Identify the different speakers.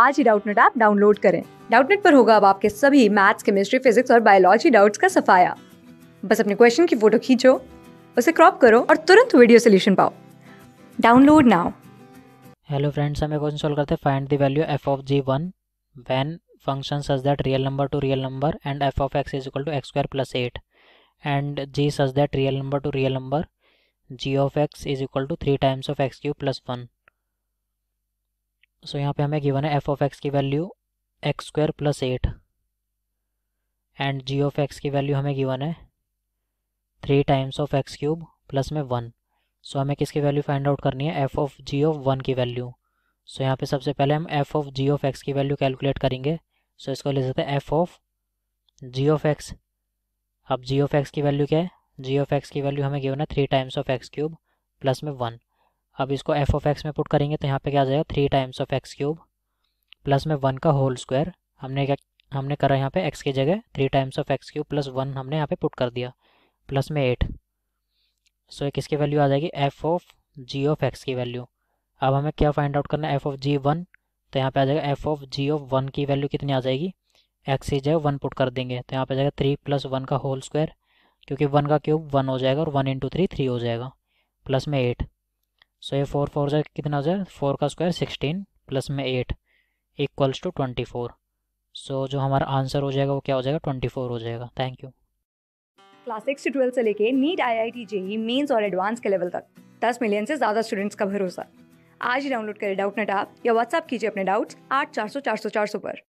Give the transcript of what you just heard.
Speaker 1: आज ही Doubtnut app download करें डाउटनेट पर होगा अब आपके सभी मैथ्स केमिस्ट्री फिजिक्स और बायोलॉजी डाउट्स का सफाया बस अपने क्वेश्चन की फोटो खींचो उसे क्रॉप करो और तुरंत वीडियो सोल्यूशन पाओ डाउनलोड नाउ
Speaker 2: हेलो फ्रेंड्स हमें क्वेश्चन सॉल्व करते हैं find the value f of g one when function such that real number to real number and f of x is equal to x square plus eight and g such that real number to real number g of x is equal to three times of x cube plus one so यहाँ पे हमें given है f of x की value x square plus eight and g of x की value हमें given है three times of x cube plus में one so so, हमें किसकी वैल्यू फाइंड आउट करनी है f of g of one की वैल्यू सो so, यहाँ पे सबसे पहले हम f of g of x की वैल्यू कैलकुलेट करेंगे सो so, इसको ले सकते हैं f of g of x अब जी ऑफ एक्स की वैल्यू क्या है जी ऑफ एक्स की वैल्यू हमें गिवन है three times of x cube plus में वन अब इसको एफ ऑफ एक्स में पुट करेंगे तो यहाँ पे क्या आ जाएगा three times of x cube plus में वन का होल स्क्वायर हमने क्या हमने करा यहाँ पे एक्स की जगह three times of x cube plus one हमने यहाँ पे पुट कर दिया प्लस में एट सो so, किसकी वैल्यू आ जाएगी f of g of x की वैल्यू अब हमें क्या फाइंड आउट करना है एफ ऑफ जी वन तो यहाँ पे आ जाएगा f of g of one की वैल्यू कितनी आ जाएगी एक्स की जगह वन पुट कर देंगे तो यहाँ पे आ जाएगा थ्री प्लस वन का होल स्क्वायर क्योंकि वन का क्यूब वन हो जाएगा और वन इंटू थ्री थ्री हो जाएगा प्लस में एट सो ये फोर फोर से कितना हो जाए फोर का स्क्वायर सिक्सटीन प्लस में eight equals to twenty four so जो हमारा आंसर हो जाएगा वो क्या हो जाएगा ट्वेंटी फोर हो जाएगा थैंक यू
Speaker 1: क्लास सिक्स से ट्वेल्थ से लेके NEET I I T JEE mains और एडवांस के लेवल तक दस मिलियन से ज़्यादा स्टूडेंट्स का भरोसा आज ही डाउनलोड करें डाउट नेट आप या व्हाट्सअप कीजिए अपने डाउट्स आठ चार सौ चार सौ चार सौ पर